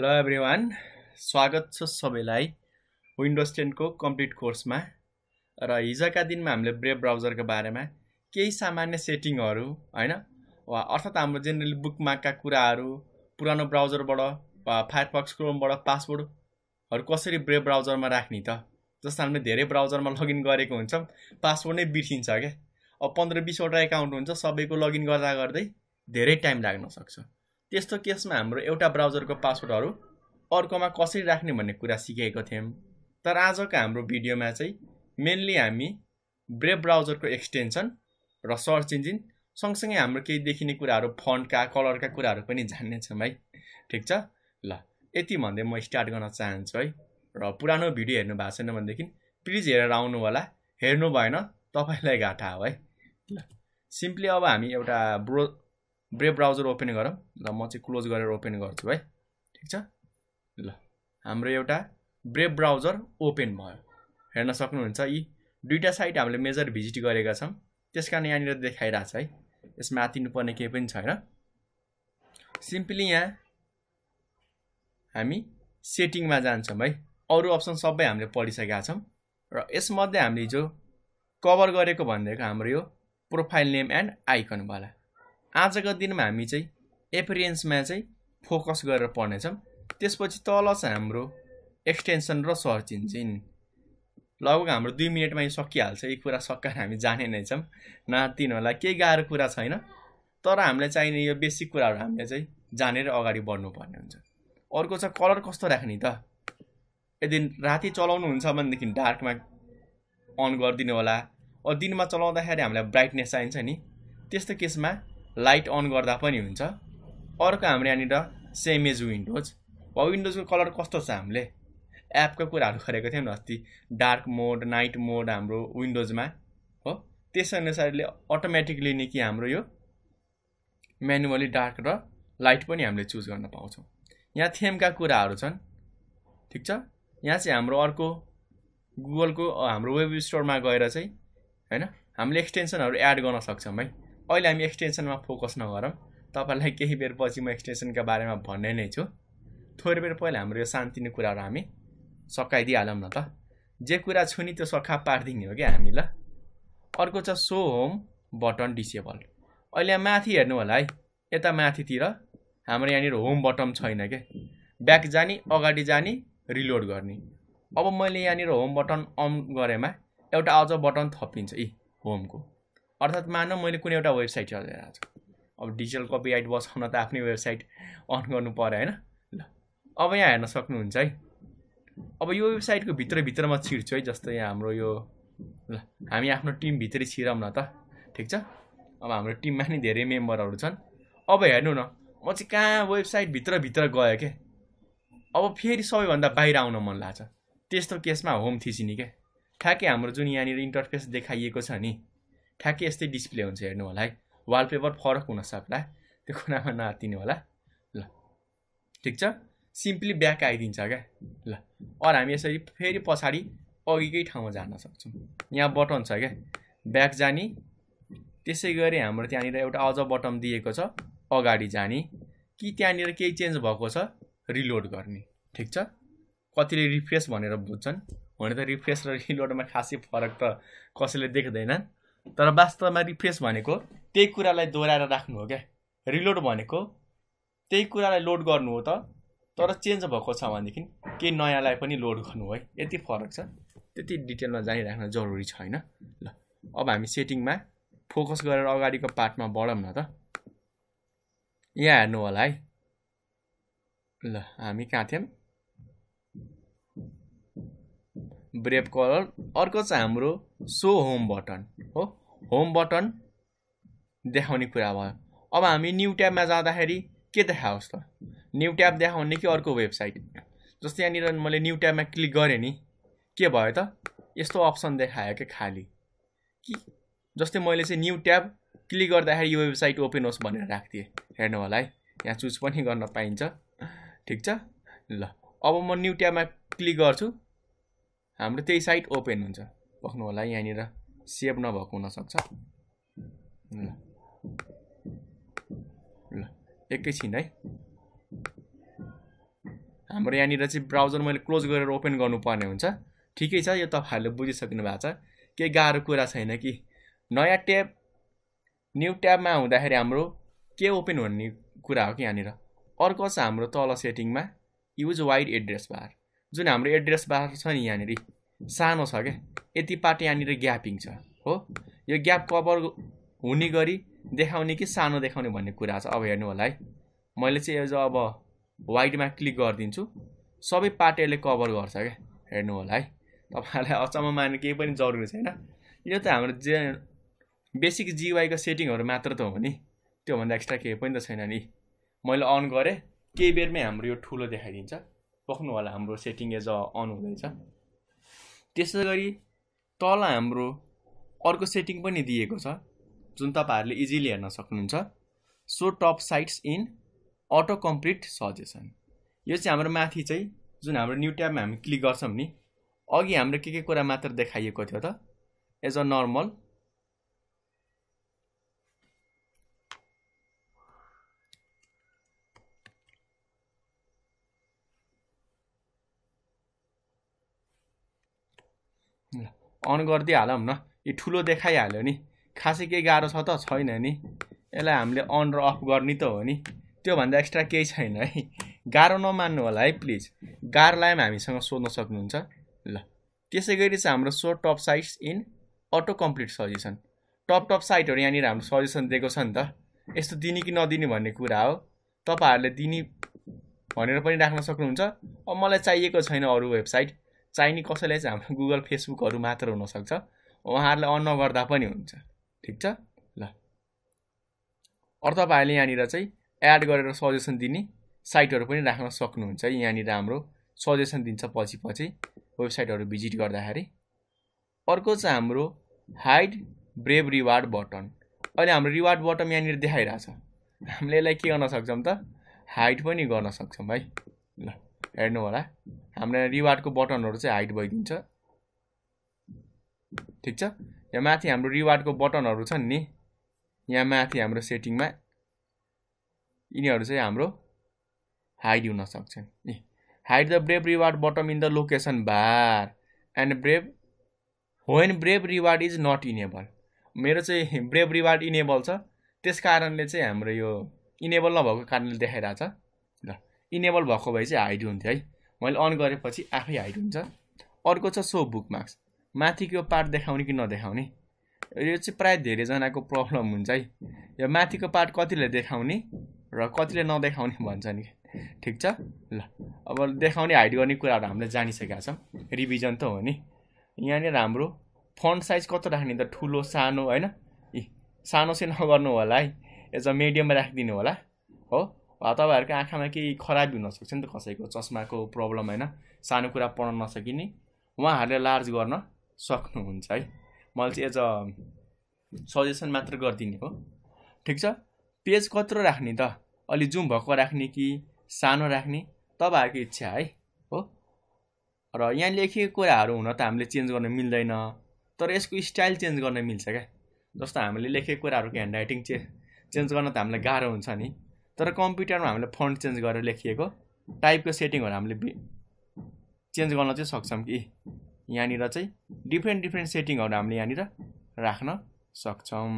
Hello every स्वागत छ सबैलाई विन्डोज टेनको कम्प्लिट कोर्समा र हिजोका दिनमा हामीले ब्रेभ ब्राउजरको बारेमा केही सामान्य सेटिङहरू होइन वा अर्थात् हाम्रो जेनरली बुकमार्कका कुराहरू पुरानो ब्राउजरबाट वा फायरफक्स क्रोमबाट पासवर्डहरू कसरी ब्रेभ ब्राउजरमा राख्ने त जस्तो हामीले धेरै ब्राउजरमा लगइन गरेको हुन्छौँ पासवर्ड नै बिर्सिन्छ क्या अब पन्ध्र बिसवटा एकाउन्ट हुन्छ सबैको लगइन गर्दा गर्दै धेरै टाइम लाग्न सक्छ त्यस्तो केसमा हाम्रो एउटा ब्राउजरको पासवर्डहरू अर्कोमा कसरी राख्ने भन्ने कुरा सिकेको थियौँ तर आजको हाम्रो भिडियोमा चाहिँ मेन्ली हामी ब्रेब ब्राउजरको एक्सटेन्सन र सर्च इन्जिन सँगसँगै हाम्रो केही देखिने कुराहरू फन्टका कलरका कुराहरू पनि जान्नेछौँ है ठिक छ ल यति भन्दै म स्टार्ट गर्न चाहन्छु है र पुरानो भिडियो हेर्नु भएको छैन भनेदेखि प्लिज हेरेर आउनु होला हेर्नु भएन तपाईँलाई घाटा हो है ल सिम्पली अब हामी एउटा ब्रो ब्रेभ ब्राउजर ओपन गरौँ ल म चाहिँ क्लोज गरेर ओपन गर्छु है ठिक छ ल हाम्रो एउटा ब्रेभ ब्राउजर ओपन भयो हेर्न सक्नुहुन्छ यी दुईवटा साइट हामीले मेजर भिजिट गरेका छौँ त्यस कारण यहाँनिर देखाइरहेछ है यसमा आतिनुपर्ने केही पनि छैन सिम्पली यहाँ हामी सेटिङमा जान्छौँ है अरू अप्सन सबै हामीले पढिसकेका छौँ र यसमध्ये हामीले हिजो कभर गरेको भनिदिएको हाम्रो यो प्रोफाइल नेम एन्ड आइकन आइकनवाला आजको दिनमा हामी चाहिँ एफरेन्समा चाहिँ फोकस गरेर पढ्नेछौँ त्यसपछि तल छ हाम्रो एक्सटेन्सन र सर्च इन्जिन लगभग हाम्रो दुई मिनटमा यो सकिहाल्छ यो कुरा सकाएर हामी जाने नै छौँ नातिन होला केही गाह्रो कुरा छैन तर हामीलाई चाहिने यो बेसिक कुराहरू हामीले चाहिँ जानेर अगाडि बढ्नुपर्ने हुन्छ अर्को छ कलर कस्तो राख्ने त यदि राति चलाउनुहुन्छ भनेदेखि डार्कमा अन गरिदिनु होला अरू दिनमा चलाउँदाखेरि हामीलाई ब्राइटनेस चाहिन्छ नि त्यस्तो केसमा लाइट अन गर्दा पनि हुन्छ अर्को हाम्रो यहाँनिर सेम एज विन्डोज वा विन्डोजको कलर कस्तो छ हामीले एपको कुराहरू गरेको थियौँ न अस्ति डार्क मोड नाइट मोड हाम्रो विन्डोजमा हो त्यस अनुसारले अटोमेटिकली नै कि हाम्रो यो म्यानुअली डार्क र लाइट पनि हामीले चुज गर्न पाउँछौँ यहाँ थेमका कुराहरू छन् ठिक छ यहाँ चाहिँ हाम्रो अर्को गुगलको हाम्रो वेब स्टोरमा गएर चाहिँ होइन हामीले एक्सटेन्सनहरू एड गर्न सक्छौँ है अहिले हामी एक्सटेन्सनमा फोकस नगरौँ तपाईँलाई केही बेर पछि म एक्सटेन्सनका बारेमा भन्ने नै छु थोरै बेर पहिला हाम्रो यो शान्तिने कुराहरू हामी सकाइदिइहालौँ न त जे कुरा छु नि त्यो सखा पारिदिने हो क्या हामी ल अर्को छ सो होम बटन डिसेबल अहिले माथि हेर्नु होला है यता माथितिर हाम्रो यहाँनिर होम बटन छैन क्या ब्याक जाने अगाडि जाने रिलोड गर्ने अब मैले यहाँनिर होम बटन अन गरेमा एउटा अझ बटन थपिन्छ यी होमको अर्थात् मान मैले कुनै एउटा वेबसाइट चलेर छु अब डिजिटल कपी कपिराइट बसाउन त आफ्नै वेबसाइट अन गर्नु पऱ्यो होइन ल अब यहाँ हेर्न सक्नुहुन्छ है अब यो वेबसाइटको भित्रभित्रमा छिर्छु है जस्तो यहाँ हाम्रो यो ल हामी आफ्नो टिमभित्रै छिरौँ न त ठिक छ अब हाम्रो टिममा नि धेरै मेम्बरहरू छन् अब हेर्नु न म चाहिँ कहाँ वेबसाइटभित्रभित्र गएँ के अब फेरि सबैभन्दा बाहिर आउन मन लाग्छ त्यस्तो केसमा होम थिसिनी के ठ्याक्कै हाम्रो जुन यहाँनिर इन्टरफेस देखाइएको छ नि ठ्याक्कै यस्तै डिस्प्ले हुन्छ हेर्नु होला है वालपेपर फरक हुनसक्ला त्यो कुरामा नआतिनु होला ल ठिक छ सिम्पली ब्याक आइदिन्छ क्या ल अरू हामी यसरी फेरि पछाडि अघिकै ठाउँमा जान सक्छौँ यहाँ बटन छ क्या ब्याक जाने त्यसै गरी हाम्रो त्यहाँनिर एउटा अझ बटन दिएको छ अगाडि जाने कि त्यहाँनिर केही चेन्ज भएको छ रिलोड गर्ने ठिक छ कतिले रिफ्रेस भनेर बुझ्छन् भने त रिफ्रेस र रिलोडमा खासै फरक त कसैले देख्दैनन् तर वास्तवमा रिफ्रेस भनेको त्यही कुरालाई दोहोऱ्याएर राख्नु हो क्या रिलोड भनेको त्यही कुरालाई लोड गर्नु हो त तर चेन्ज भएको छ भनेदेखि केही नयाँलाई पनि लोड गर्नु है यति फरक छ त्यति डिटेलमा जानिराख्न जरुरी छैन ल अब हामी सेटिङमा फोकस गरेर अगाडिको पार्टमा बढौँ न त यहाँ हेर्नु होला है ल हामी कहाँ थियौँ ब्रेभ कलर अर्को चाहिँ हाम्रो सो होम बटन हो होम बटन देखाउने कुरा भयो अब हामी न्यु ट्याबमा जाँदाखेरि के देखाओस् त न्यु ट्याब देखाउने कि अर्को वेबसाइट जस्तै यहाँनिर मैले न्यु ट्याबमा क्लिक गरेँ नि के भयो त यस्तो अप्सन देखायो क्या खाली कि जस्तै मैले चाहिँ न्यु ट्याब क्लिक गर्दाखेरि यो वेबसाइट ओपन होस् भनेर राखिदिएँ हेर्नु होला है यहाँ चुज पनि गर्न पाइन्छ ठिक छ ल अब म न्यु ट्याबमा क्लिक गर्छु हाम्रो त्यही साइट ओपन हुन्छ पक्नु होला यहाँनिर सेभ नभएको हुनसक्छ ल ल एकैछिन है हाम्रो यहाँनिर चाहिँ ब्राउजर मैले क्लोज गरेर ओपन गर्नुपर्ने हुन्छ ठिकै छ यो तपाईँहरूले बुझिसक्नु भएको छ केही गाह्रो कुरा छैन कि नयाँ ट्याब न्यु ट्याबमा हुँदाखेरि हाम्रो के ओपन हुने कुरा हो कि यहाँनिर अर्को छ हाम्रो तल सेटिङमा युज वाइड एड्रेस बार जुन हाम्रो एड्रेस बार छ नि यहाँनिर सानो छ क्या यतिपट्टि यहाँनिर ग्यापिङ छ हो यो ग्याप कभर हुने गरी देखाउने कि सानो देखाउने भन्ने कुरा छ अब हेर्नु होला है मैले चाहिँ एज अब वाइटमा क्लिक गरिदिन्छु सबै पार्ट यसले कभर गर्छ क्या हेर्नु होला है तपाईँहरूलाई अचम्म मार्ने केही पनि जरुरी छैन यो त हाम्रो जे बेसिक जिवाईको सेटिङहरू मात्र त हो नि त्योभन्दा एक्स्ट्रा केही पनि त छैन नि मैले अन गरेँ केही बेरमै हाम्रो यो ठुलो देखाइदिन्छ पक्नु होला हाम्रो सेटिङ एज अन हुँदैछ त्यसै गरी तल हाम्रो अर्को सेटिङ पनि दिएको छ जुन तपाईँहरूले इजिली हेर्न सक्नुहुन्छ so top sites in autocomplete suggestion यो चाहिँ हाम्रो माथि चाहिँ जुन हाम्रो न्यु ट्याबमा हामी क्लिक गर्छौँ नि अघि हाम्रो के के कुरा मात्र देखाइएको थियो त एज अ नर्मल ल अन गरिदिइहालौँ न यो ठुलो देखाइहाल्यो नि खासै केही गाह्रो छ त छैन नि यसलाई हामीले अन र अफ गर्ने त हो नि त्योभन्दा एक्स्ट्रा केही छैन है गाह्रो नमान्नु होला है प्लिज गाह्रोलाई पनि हामीसँग सोध्न सक्नुहुन्छ ल त्यसै गरी चाहिँ हाम्रो so top sites in autocomplete suggestion top top साइटहरू यहाँनिर हाम्रो सजेसन दिएको छ नि त यस्तो दिने कि नदिने भन्ने कुरा हो तपाईँहरूले दिने भनेर पनि राख्न सक्नुहुन्छ अब मलाई चाहिएको छैन अरू वेबसाइट चाहिने कसैलाई चाहिँ हाम्रो गुगल फेसबुकहरू मात्र हुनसक्छ उहाँहरूलाई अन नगर्दा पनि हुन्छ ठिक छ ल अरू तपाईँहरूले यहाँनिर चाहिँ एड गरेर सजेसन दिने साइटहरू पनि राख्न सक्नुहुन्छ है यहाँनिर हाम्रो सजेसन दिन्छ पछि पछि वेबसाइटहरू भिजिट गर्दाखेरि अर्को चाहिँ हाम्रो हाइड ब्रेभ रिवार्ड बटन अहिले हाम्रो रिवार्ड बटन यहाँनिर देखाइरहेछ हामीले यसलाई के गर्न सक्छौँ त हाइड पनि गर्न सक्छौँ है ल हेर्नु होला हाम्रो रिवार्डको बटनहरू चाहिँ हाइड भइदिन्छ ठिक छ यहाँ माथि हाम्रो रिवार्डको बटनहरू छन् नि यहाँ माथि हाम्रो सेटिङमा यिनीहरू चाहिँ हाम्रो हाइड हुनसक्छ a hide the Brave reward button in the location bar and Brave when Brave reward is not enable मेरो चाहिँ ब्रेभ रिवार्ड इनेबल छ त्यस कारणले चाहिँ हाम्रो यो इनेबल नभएको कारणले छ इनेबल भएको भए चाहिँ हाइड हुन्थ्यो है मैले अन गरेपछि आफै हाइड हुन्छ अर्को छ सो बुक मार्क्स माथिको पार्ट देखाउने कि नदेखाउने यो चाहिँ प्रायः धेरैजनाको प्रब्लम हुन्छ है यो माथिको पार्ट कतिले देखाउने र कतिले नदेखाउने भन्छ नि ठिक छ ल अब देखाउने हाइड गर्ने कुराहरू हामीले जानिसकेका छौँ रिभिजन त हो नि यहाँनिर हाम्रो फन्ट साइज कस्तो राख्ने त ठुलो सानो होइन सानो चाहिँ नगर्नु होला है एज अ मिडियम राखिदिनु होला हो वा तपाईँहरूको आँखामा केही खराबी हुनसक्छ नि त कसैको चस्माको प्रब्लम होइन सानो कुरा पढ्न नसकिने उहाँहरूले लार्ज गर्न सक्नुहुन्छ है मैले चाहिँ एज अ सजेसन मात्र गरिदिने हो ठिक छ पेज कत्रो राख्ने त अलि जुम भएको राख्ने कि सानो राख्ने तपाईँहरूको इच्छा है हो र यहाँ लेखिएको कुराहरू हुन त हामीले चेन्ज गर्न मिल्दैन तर यसको स्टाइल चेन्ज गर्न मिल्छ क्या जस्तो हामीले लेखेको कुराहरूको ह्यान्ड राइटिङ चे चेन्ज गर्न त हामीलाई गाह्रो हुन्छ नि तर कम्प्युटरमा हामीले फन्ट चेन्ज गरेर लेखिएको टाइपको सेटिङहरू हामीले चेन्ज गर्न चाहिँ सक्छौँ कि यहाँनिर चाहिँ डिफ्रेन्ट डिफ्रेन्ट सेटिङहरू हामीले यहाँनिर राख्न सक्छौँ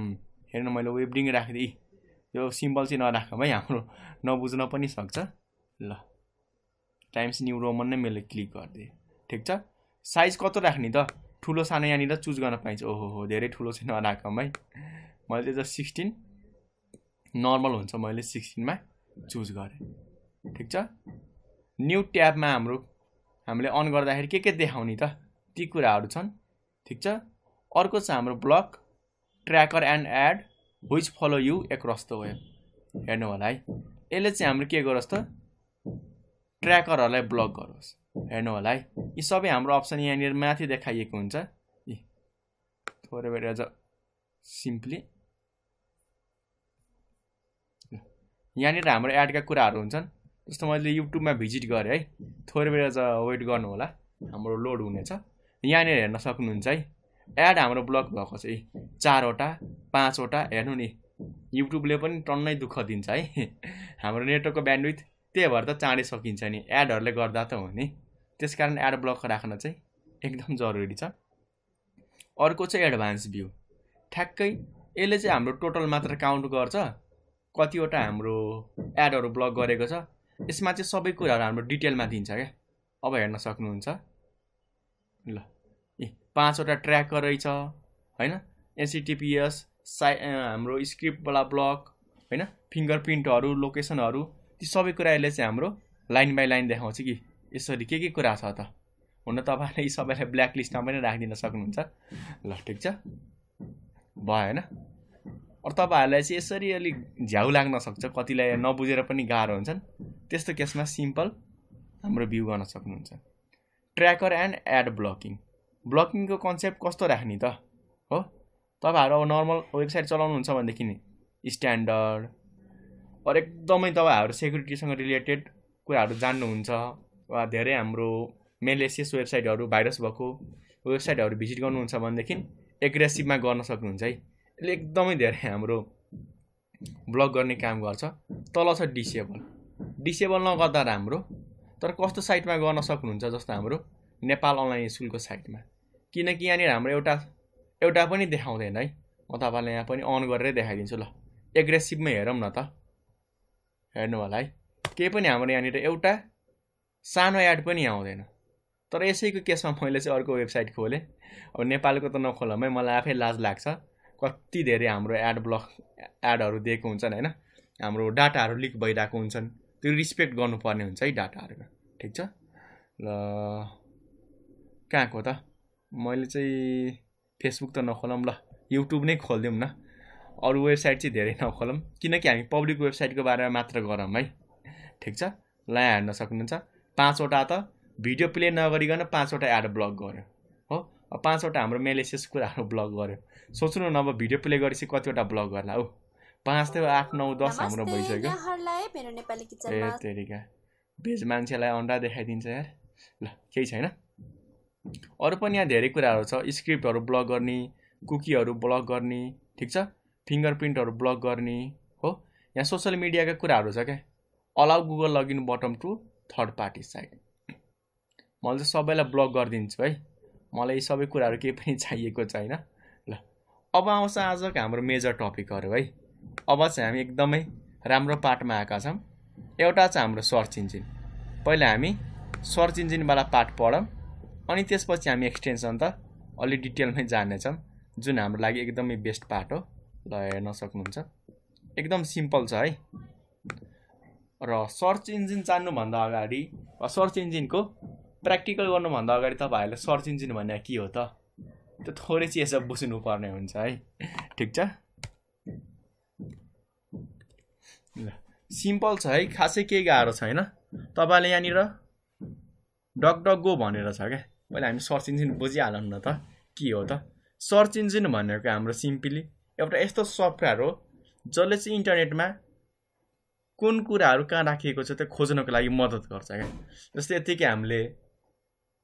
हेर्नु मैले वेबडिङ राखिदिएँ यो सिम्पल चाहिँ नराखौँ है हाम्रो नबुझ्न पनि सक्छ ल टाइम्स न्यु रोमन नै मैले क्लिक गरिदिएँ ठिक छ साइज कतो राख्ने त ठुलो सानो यहाँनिर चुज गर्न पाइन्छ ओहो हो धेरै ठुलो चाहिँ नराखौँ है मैले चाहिँ सिक्सटिन नर्मल हुन्छ मैले सिक्सटिनमा चुज गरेँ ठिक छ न्यु ट्याबमा हाम्रो हामीले अन गर्दाखेरि के के देखाउने त ती कुराहरू छन् ठिक छ अर्को छ हाम्रो block tracker and ad which follow you एक रस्तो वेब हेर्नु होला है यसले चाहिँ हाम्रो के गरोस् त ट्र्याकरहरूलाई ब्लक गरोस् हेर्नु होला है यी सबै हाम्रो अप्सन यहाँनिर माथि देखाइएको हुन्छ थोरै बेर एज अ सिम्पली यहाँनिर हाम्रो एडका कुराहरू हुन्छन् जस्तो मैले युट्युबमा भिजिट गरेँ है थोरै बेर वेट गर्नु होला हाम्रो लोड हुनेछ यहाँनिर हेर्न सक्नुहुन्छ है एड हाम्रो ब्लक भएको छ है चारवटा पाँचवटा हेर्नु नि युट्युबले पनि टन्नै दुःख दिन्छ है हाम्रो नेटवर्कको ब्यान्डविथ त्यही भएर त चाँडै सकिन्छ नि एडहरूले गर्दा त हो नि त्यस कारण एड ब्लक राख्न चाहिँ एकदम जरुरी छ अर्को चाहिँ एडभान्स भ्यू ठ्याक्कै यसले चाहिँ हाम्रो टोटल मात्र काउन्ट गर्छ कतिवटा हाम्रो एडहरू ब्लक गरेको छ यसमा चाहिँ सबै कुराहरू हाम्रो डिटेलमा दिन्छ क्या अब हेर्न सक्नुहुन्छ ल ए पाँचवटा ट्र्याकर रहेछ होइन एनसिटिपिएस साइ हाम्रो स्क्रिप्टवाला ब्लक होइन फिङ्गर प्रिन्टहरू लोकेसनहरू ती सबै कुराहरूले चाहिँ हाम्रो लाइन बाई लाइन देखाउँछ कि यसरी के के कुरा छ त हुन तपाईँले यी सबैलाई ब्ल्याक लिस्टमा पनि राखिदिन सक्नुहुन्छ ल ठिक छ भयो होइन अरू तपाईँहरूलाई चाहिँ यसरी अलिक झ्याउ लाग्न सक्छ कतिलाई नबुझेर पनि गाह्रो हुन्छन् त्यस्तो केसमा सिम्पल हाम्रो भ्यू गर्न सक्नुहुन्छ ट्र्याकर एन्ड एड ब्लकिङ ब्लकिङको कन्सेप्ट कस्तो राख्ने त हो तपाईँहरू अब नर्मल वेबसाइट चलाउनुहुन्छ भनेदेखि स्ट्यान्डर्ड अरू एकदमै तपाईँहरू सेक्युरिटीसँग रिलेटेड कुराहरू जान्नुहुन्छ वा धेरै हाम्रो मेलेसियस वेबसाइटहरू भाइरस भएको वेबसाइटहरू भिजिट गर्नुहुन्छ भनेदेखि एग्रेसिभमा गर्न सक्नुहुन्छ है यसले एकदमै धेरै हाम्रो ब्लक गर्ने काम गर्छ तल छ डिसेबल डिसेबल नगर्दा राम्रो तर कस्तो साइटमा गर्न सक्नुहुन्छ जस्तो हाम्रो नेपाल अनलाइन स्कुलको साइटमा किनकि यहाँनिर हाम्रो एउटा एउटा पनि देखाउँदैन है म तपाईँलाई यहाँ पनि अन गरेरै देखाइदिन्छु ल एग्रेसिभमै हेरौँ न त हेर्नु होला है केही पनि हाम्रो यहाँनिर एउटा सानो एड पनि आउँदैन तर यसैको केसमा मैले चाहिँ अर्को वेबसाइट खोलेँ अब नेपालको त नखोलामै मलाई आफै लाज लाग्छ कति धेरै हाम्रो एड ब्लक एडहरू दिएको हुन्छन् होइन हाम्रो डाटाहरू लिक भइरहेको हुन्छन् त्यो रिस्पेक्ट गर्नुपर्ने हुन्छ है डाटाहरूको ठिक छ ल कहाँको त मैले चाहिँ फेसबुक त नखोलौँ ल युट्युब नै खोलिदिउँ न अरू वेबसाइट चाहिँ धेरै नखोलौँ किनकि हामी पब्लिक वेबसाइटको बारेमा मात्र गरौँ है ठिक छ लाया हेर्न सक्नुहुन्छ पाँचवटा त भिडियो प्ले नगरिकन पाँचवटा एड ब्लक गऱ्यो हो पाँचवटा हाम्रो मेलेसियस कुराहरू ब्लक गऱ्यो सोच्नु अब भिडियो प्ले गरेपछि कतिवटा ब्लग गर्ला हो पाँच त आठ नौ दस हाम्रो भइसक्यो ए तेरिका भेज मान्छेलाई अन्डा देखाइदिन्छ यार ल केही छैन अरू पनि यहाँ धेरै कुराहरू छ स्क्रिप्टहरू ब्लक गर्ने कुकीहरू ब्लक गर्ने ठिक छ फिङ्गर प्रिन्टहरू ब्लक गर्ने हो यहाँ सोसियल मिडियाका कुराहरू छ क्या allow Google login button to third party side मैले चाहिँ सबैलाई ब्लक गरिदिन्छु है मलाई यी सबै कुराहरू केही पनि चाहिएको छैन अब आउँछ आजको हाम्रो मेजर टपिकहरू है अब चाहिँ हामी एकदमै राम्रो पार्टमा आएका छौँ एउटा चाहिँ हाम्रो सर्च इन्जिन पहिला हामी सर्च इन्जिनवाला पार्ट पढौँ अनि त्यसपछि हामी एक्सटेन्सन त अलि डिटेलमै जानेछौँ जुन हाम्रो लागि एकदमै बेस्ट पार्ट हो ल हेर्न सक्नुहुन्छ एकदम सिम्पल छ है र सर्च इन्जिन जान्नुभन्दा अगाडि सर्च इन्जिनको प्र्याक्टिकल गर्नुभन्दा अगाडि तपाईँहरूले सर्च इन्जिन भनेको के हो त त्यो थोरै चाहिँ यसो बुझ्नुपर्ने हुन्छ है ठिक छ ल सिम्पल छ है खासै केही गाह्रो छैन तपाईँले यहाँनिर गो भनेर छ क्या मैले हामी सर्च इन्जिन बुझिहालौँ न त के हो त सर्च इन्जिन भनेको हाम्रो सिम्पली एउटा यस्तो सफ्टवेयर हो जसले चाहिँ इन्टरनेटमा कुन कुराहरू कहाँ राखिएको छ त्यो खोज्नको लागि मद्दत गर्छ क्या जस्तै यत्तिकै हामीले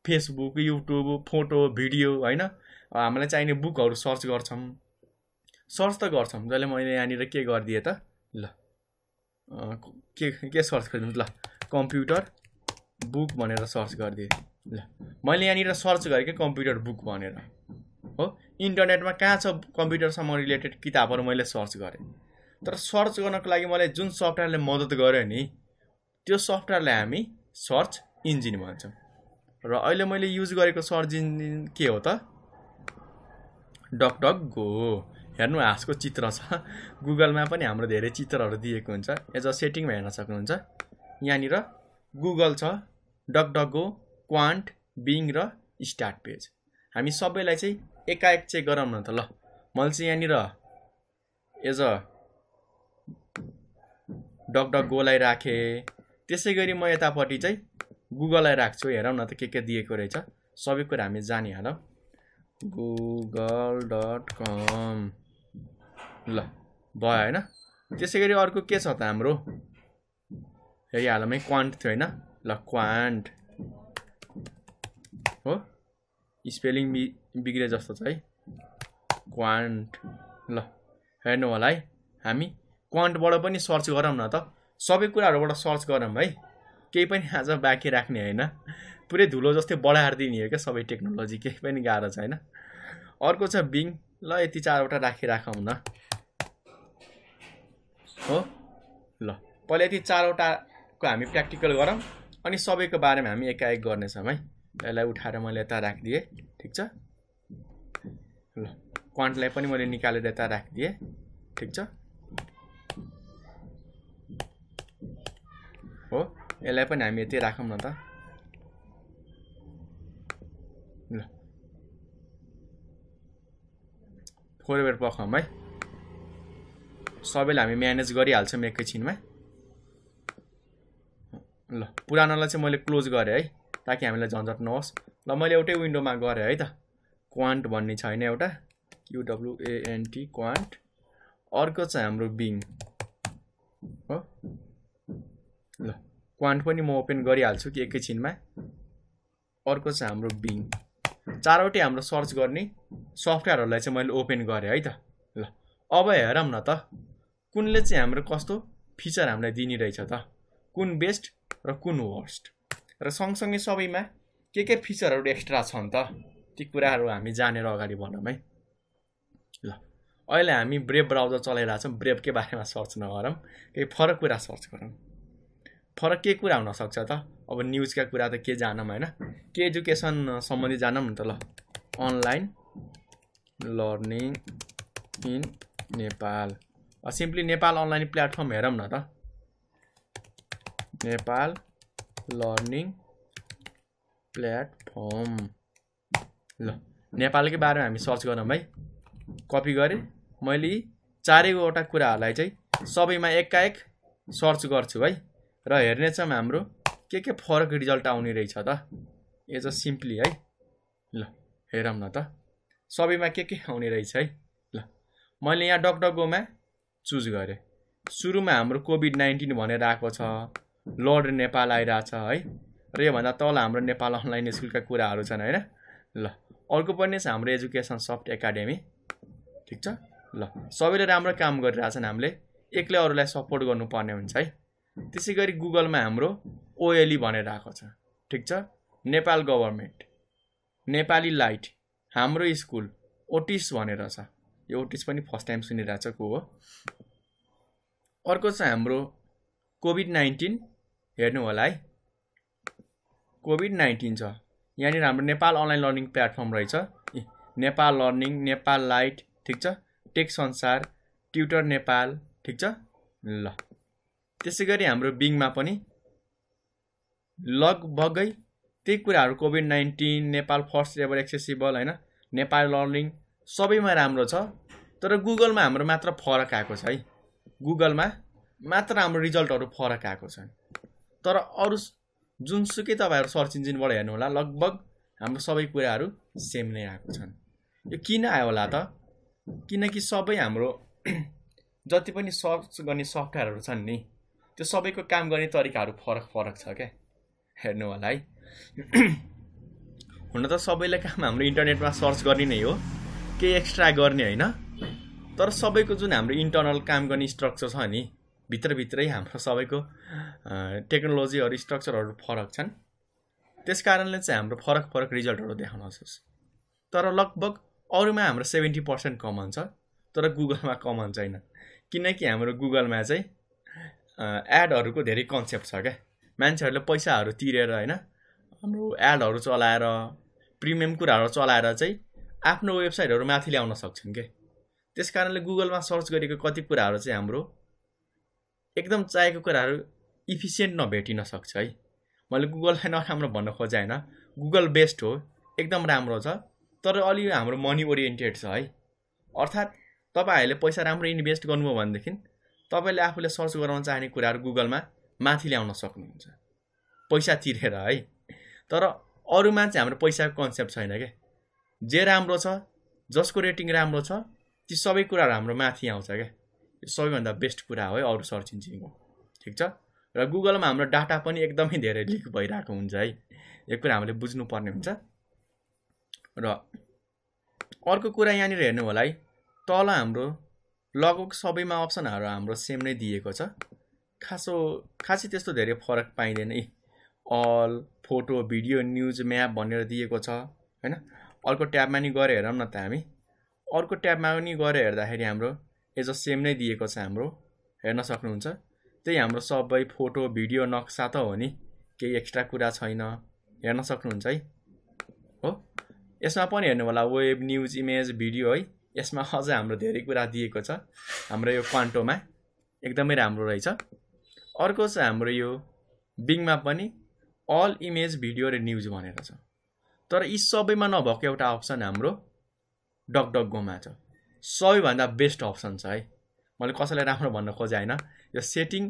फेसबुक युट्युब फोटो भिडियो होइन हामीलाई चाहिने बुकहरू सर्च गर्छौँ सर्च त गर्छौँ जहिले मैले यहाँनिर के गरिदिएँ त ल के के सर्च गरिदिनु ल कम्प्युटर बुक भनेर सर्च गरिदिएँ ल मैले यहाँनिर सर्च गरेँ कि कम्प्युटर बुक भनेर हो इन्टरनेटमा कहाँ छ कम्प्युटरसम्म रिलेटेड किताबहरू मैले सर्च गरेँ तर सर्च गर्नको लागि मलाई जुन सफ्टवेयरले मद्दत गर्यो नि त्यो सफ्टवेयरलाई हामी सर्च इन्जिन भन्छौँ र अहिले मैले युज गरेको सर्च इन्जिन के हो त डकडक गो हेर्नु हाँसको चित्र छ गुगलमा पनि हाम्रो धेरै चित्रहरू दिएको हुन्छ एज अ सेटिङमा हेर्न सक्नुहुन्छ यहाँनिर गुगल छ गो क्वान्ट बिङ र स्टार्ट पेज हामी सबैलाई चाहिँ एकाएक चेक गरौँ न त ल मैले चाहिँ यहाँनिर एज अ गोलाई राखेँ त्यसै गरी म यतापट्टि चाहिँ गुगललाई राख्छु हेरौँ न त के के दिएको रहेछ सबै कुरा हामी जानिहालौँ गुगल डट कम ल भयो होइन त्यसै गरी अर्को के छ त हाम्रो हालमै क्वान्ट थियो होइन ल क्वान्ट हो स्पेलिङ बि बिग्रे जस्तो छ है क्वान्ट ल हेर्नु होला है हामी क्वान्टबाट पनि सर्च गरौँ न त सबै कुराहरूबाट सर्च गरौँ है केही पनि आज बाँकी राख्ने होइन पुरै धुलो जस्तै बढाएर दिने हो क्या सबै टेक्नोलोजी केही पनि गाह्रो छ होइन अर्को छ बिङ ल यति चारवटा राखिराखौँ न हो ल पहिला यति चारवटाको हामी प्र्याक्टिकल गरौँ अनि सबैको बारेमा हामी एकाएक गर्नेछौँ है यसलाई उठाएर मैले यता राखिदिएँ ठिक छ ल क्वान्टलाई पनि मैले निकालेर यता राखिदिएँ ठिक छ हो यसलाई पनि हामी यति राखौँ न त फोरवेयर पखम है सबैलाई हामी म्यानेज गरिहाल्छौँ एकैछिनमा ल पुरानोलाई चाहिँ मैले क्लोज गरेँ है ताकि हामीलाई झन्झट नहोस् ल मैले एउटै विन्डोमा गरेँ है त क्वान्ट भन्ने छैन एउटा क्युडब्लुएएनटी क्वान्ट अर्को चाहिँ हाम्रो बिङ हो ल क्वान्ट पनि म ओपन गरिहाल्छु कि एकैछिनमा अर्को चाहिँ हाम्रो बिङ चारवटै हाम्रो सर्च गर्ने सफ्टवेयरहरूलाई चाहिँ मैले ओपन गरेँ है त ल अब हेरौँ न त कुनले चाहिँ हाम्रो कस्तो फिचर हामीलाई दिने रहेछ त कुन बेस्ट र कुन वर्स्ट र सँगसँगै सबैमा के के फिचरहरू एक्स्ट्रा छन् त ती कुराहरू हामी जानेर अगाडि भनौँ है ल अहिले हामी ब्रेभ ब्राउजर चलाइरहेछौँ ब्रेभकै बारेमा सर्च नगरौँ केही फरक कुरा सर्च गरौँ फरक के कुरा हुनसक्छ त अब न्युजका कुरा त के जानौँ होइन के एजुकेसन सम्बन्धी जानौँ नि त ल online learning in Nepal simply Nepal online platform हेरौँ न त नेपाल लर्निङ प्लेटफर्म ल नेपालकै बारेमा हामी सर्च गरौँ है कपी गरेँ मैले चारैवटा कुराहरूलाई चाहिँ सबैमा एकाएक सर्च गर्छु है र हेर्नेछौँ हाम्रो के के फरक रिजल्ट आउने रहेछ त एज अ सिम्पली है ल हेरौँ न त सबैमा के के आउने रहेछ है ल मैले यहाँ डकडगोमा चुज गरेँ सुरुमा हाम्रो कोभिड नाइन्टिन भनेर आएको छ लर्ड नेपाल आइरहेछ है र योभन्दा तल हाम्रो नेपाल अनलाइन स्कुलका कुराहरू छन् होइन ल अर्को पनि छ हाम्रो एजुकेसन सफ्ट एकाडेमी ठिक छ ल सबैले राम्रो काम गरिरहेछन् हामीले एक्लै अरूलाई सपोर्ट गर्नुपर्ने हुन्छ है त्यसै गरी गुगलमा हाम्रो ओएलई भनेर आएको छ ठिक छ नेपाल गभर्मेन्ट नेपाली लाइट हाम्रो स्कुल ओटिस भनेर छ यो ओटिस पनि फर्स्ट टाइम सुनिरहेको छ को हो अर्को छ हाम्रो कोभिड नाइन्टिन हेर्नु होला है कोभिड नाइन्टिन छ यहाँनिर हाम्रो नेपाल अनलाइन लर्निङ प्लेटफर्म रहेछ नेपाल लर्निङ नेपाल लाइट ठिक छ टेक संसार ट्युटर नेपाल ठिक छ ल त्यसै गरी हाम्रो बिङमा पनि लगभगै त्यही कुराहरू COVID nineteen Nepal first ever accessible होइन नेपाल लर्निङ सबैमा राम्रो छ तर गुगलमा हाम्रो मात्र फरक आएको छ है गुगलमा मात्र हाम्रो रिजल्टहरू फरक आएको छ तर अरू जुनसुकै तपाईँहरू सर्च इन्जिनबाट हेर्नु होला लगभग हाम्रो सबै कुराहरू सेम नै आएको छन् यो किन आयो होला त किनकि सबै हाम्रो जति पनि सर्च गर्ने सफ्टवेयरहरू छन् नि त्यो सबैको काम गर्ने तरिकाहरू फरक फरक छ क्या हेर्नु होला है हुन त सबैलाई काम हाम्रो इन्टरनेटमा सर्च गर्ने नै हो केही एक्स्ट्रा गर्ने होइन तर सबैको जुन हाम्रो इन्टर्नल काम गर्ने स्ट्रक्चर छ नि भित्रभित्रै हाम्रो सबैको टेक्नोलोजीहरू स्ट्रक्चरहरू फरक छन् त्यस कारणले चाहिँ हाम्रो फरक फरक रिजल्टहरू देखाउन सोच तर लगभग अरूमा हाम्रो सेभेन्टी पर्सेन्ट कमन छ तर गुगलमा कमन छैन किनकि हाम्रो गुगलमा चाहिँ एडहरूको धेरै कन्सेप्ट छ क्या मान्छेहरूले पैसाहरू तिरेर होइन हाम्रो एडहरू चलाएर प्रिमियम कुराहरू चलाएर चाहिँ आफ्नो वेबसाइटहरू माथि ल्याउन सक्छन् के त्यस कारणले गुगलमा सर्च गरेको कति कुराहरू चाहिँ हाम्रो एकदम चाहेको कुराहरू इफिसियन्ट नभेटिन सक्छ है मैले गुगललाई नराम्रो भन्न खोजेँ होइन गुगल बेस्ट हो एकदम राम्रो छ तर अलि हाम्रो मनी ओरिएन्टेड छ है अर्थात् तपाईँहरूले पैसा राम्रो इन्भेस्ट गर्नुभयो भनेदेखि तपाईँले आफूले सर्च गराउन चाहने कुराहरू गुगलमा माथि ल्याउन सक्नुहुन्छ पैसा तिरेर है तर अरूमा चाहिँ हाम्रो पैसाको कन्सेप्ट छैन क्या जे राम्रो छ जसको रेटिङ राम्रो छ ती सबै कुराहरू हाम्रो माथि आउँछ क्या यो सबैभन्दा बेस्ट कुरा हो है अरू सर्च इन्जिनको ठिक छ र गुगलमा हाम्रो डाटा पनि एकदमै धेरै लिक भइरहेको हुन्छ है यो कुरा हामीले बुझ्नुपर्ने हुन्छ र अर्को कुरा यहाँनिर हेर्नु होला है तल हाम्रो लगभग सबैमा अप्सनहरू हाम्रो सेम नै दिएको छ खासो खासै त्यस्तो धेरै फरक पाइँदैन है all photo video news map भनेर दिएको छ होइन अर्को ट्याबमा नि गएर हेरौँ न त हामी अर्को ट्याबमा पनि गएर हेर्दाखेरि हाम्रो एज अ सेम नै दिएको छ हाम्रो हेर्न सक्नुहुन्छ त्यही हाम्रो सबै फोटो भिडियो नक्सा त हो नि केही एक्स्ट्रा कुरा छैन हेर्न सक्नुहुन्छ है हो यसमा पनि हेर्नु होला वेब न्युज इमेज भिडियो है यसमा अझ हाम्रो धेरै कुरा दिएको छ हाम्रो यो क्वान्टोमा एकदमै राम्रो रहेछ अर्को छ हाम्रो यो बिङमा पनि अल इमेज भिडियो र न्युज भनेर छ तर यी सबैमा नभएको एउटा अप्सन हाम्रो डकडक गोमा छ सबैभन्दा बेस्ट अप्सन छ है मैले कसैलाई राम्रो भन्न खोजेँ होइन यो सेटिङ